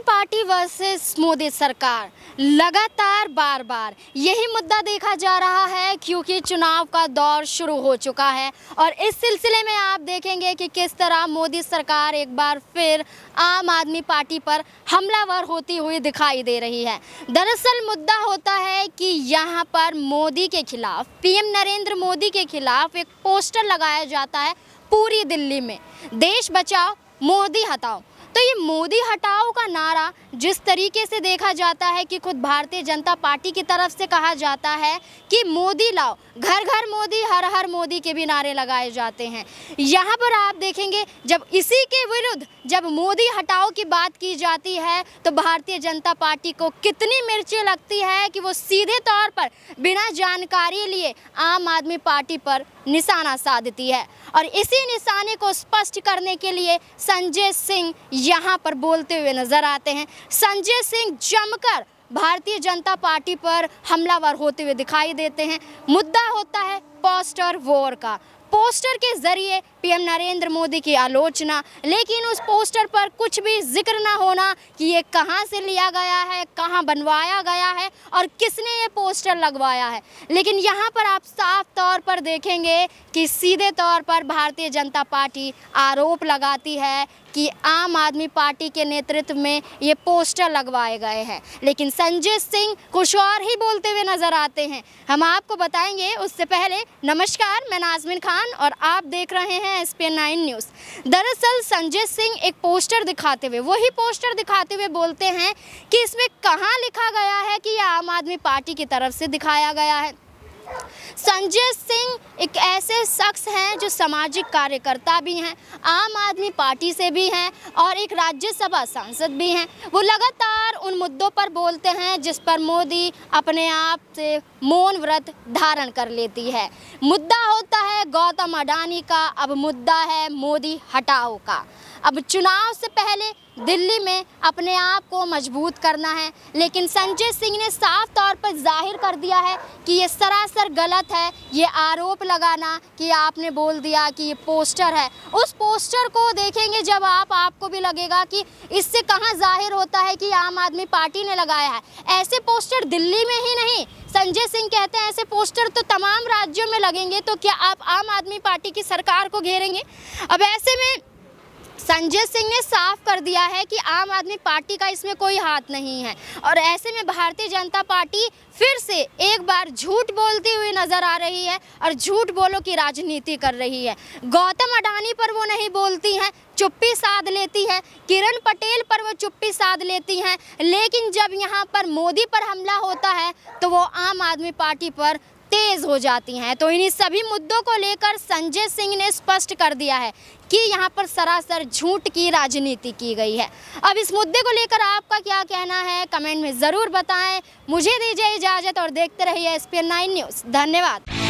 दूसरी party versus Modi सरकार लगातार बार बार यही मुद्दा देखा जा रहा है क्योंकि चुनाव का दौर शुरू हो चुका है और इस सिलसिले में आप देखेंगे कि किस तरह मोदी सरकार एक बार फिर आम आदमी पार्टी पर हमलावर होती हुई दिखाई दे रही है दरअसल मुद्दा होता है कि यहाँ पर मोदी के खिलाफ पीएम नरेंद्र मोदी के खिलाफ एक पोस्टर लगाया जाता है पूरी दिल्ली में देश बचाओ मोदी हटाओ तो ये मोदी हटाओ का नारा जिस तरीके से देखा जाता है कि खुद भारतीय जनता पार्टी की तरफ से कहा जाता है कि मोदी लाओ घर घर मोदी हर हर मोदी के भी नारे लगाए जाते हैं यहाँ पर आप देखेंगे जब इसी के विरुद्ध जब मोदी हटाओ की बात की जाती है तो भारतीय जनता पार्टी को कितनी मिर्ची लगती है कि वो सीधे तौर पर बिना जानकारी लिए आम आदमी पार्टी पर निशाना साधती है और इसी निशाने को स्पष्ट करने के लिए संजय सिंह यहाँ पर बोलते हुए नजर आते हैं संजय सिंह जमकर भारतीय जनता पार्टी पर हमलावर होते हुए दिखाई देते हैं मुद्दा होता है पोस्टर वॉर का पोस्टर के जरिए पीएम नरेंद्र मोदी की आलोचना लेकिन उस पोस्टर पर कुछ भी जिक्र ना होना कि ये कहाँ से लिया गया है कहाँ बनवाया गया है और किसने ये पोस्टर लगवाया है लेकिन यहाँ पर आप साफ तौर पर देखेंगे कि सीधे तौर पर भारतीय जनता पार्टी आरोप लगाती है कि आम आदमी पार्टी के नेतृत्व में ये पोस्टर लगवाए गए हैं लेकिन संजय सिंह कुछ और ही बोलते हुए नज़र आते हैं हम आपको बताएंगे उससे पहले नमस्कार मैं नाजमिन खान और आप देख रहे हैं एस पी नाइन न्यूज़ दरअसल संजय सिंह एक पोस्टर दिखाते हुए वही पोस्टर दिखाते हुए बोलते हैं कि इसमें कहाँ लिखा गया है कि यह आम आदमी पार्टी की तरफ से दिखाया गया है संजय सिंह एक ऐसे शख्स हैं जो सामाजिक कार्यकर्ता भी हैं आम आदमी पार्टी से भी हैं और एक राज्यसभा सांसद भी हैं वो लगातार उन मुद्दों पर बोलते हैं जिस पर मोदी अपने आप से मौन व्रत धारण कर लेती है मुद्दा होता है गौतम अडानी का अब मुद्दा है मोदी हटाओ का अब चुनाव से पहले दिल्ली में अपने आप को मजबूत करना है लेकिन संजय सिंह ने साफ तौर पर जाहिर कर दिया है कि ये सरासर गलत है ये आरोप लगाना कि आपने बोल दिया कि ये पोस्टर है उस पोस्टर को देखेंगे जब आप आपको भी लगेगा कि इससे कहाँ जाहिर होता है कि आम आदमी पार्टी ने लगाया है ऐसे पोस्टर दिल्ली में ही नहीं संजय सिंह कहते हैं ऐसे पोस्टर तो तमाम राज्यों में लगेंगे तो क्या आप आम आदमी पार्टी की सरकार को घेरेंगे अब ऐसे में संजय सिंह ने साफ कर दिया है कि आम आदमी पार्टी का इसमें कोई हाथ नहीं है और ऐसे में भारतीय जनता पार्टी फिर से एक बार झूठ बोलती हुई नजर आ रही है और झूठ बोलो की राजनीति कर रही है गौतम अडानी पर वो नहीं बोलती हैं चुप्पी साध लेती हैं किरण पटेल पर वो चुप्पी साध लेती हैं लेकिन जब यहाँ पर मोदी पर हमला होता है तो वो आम आदमी पार्टी पर तेज़ हो जाती हैं तो इन्हीं सभी मुद्दों को लेकर संजय सिंह ने स्पष्ट कर दिया है कि यहाँ पर सरासर झूठ की राजनीति की गई है अब इस मुद्दे को लेकर आपका क्या कहना है कमेंट में ज़रूर बताएं मुझे दीजिए इजाज़त और देखते रहिए एस पी न्यूज़ धन्यवाद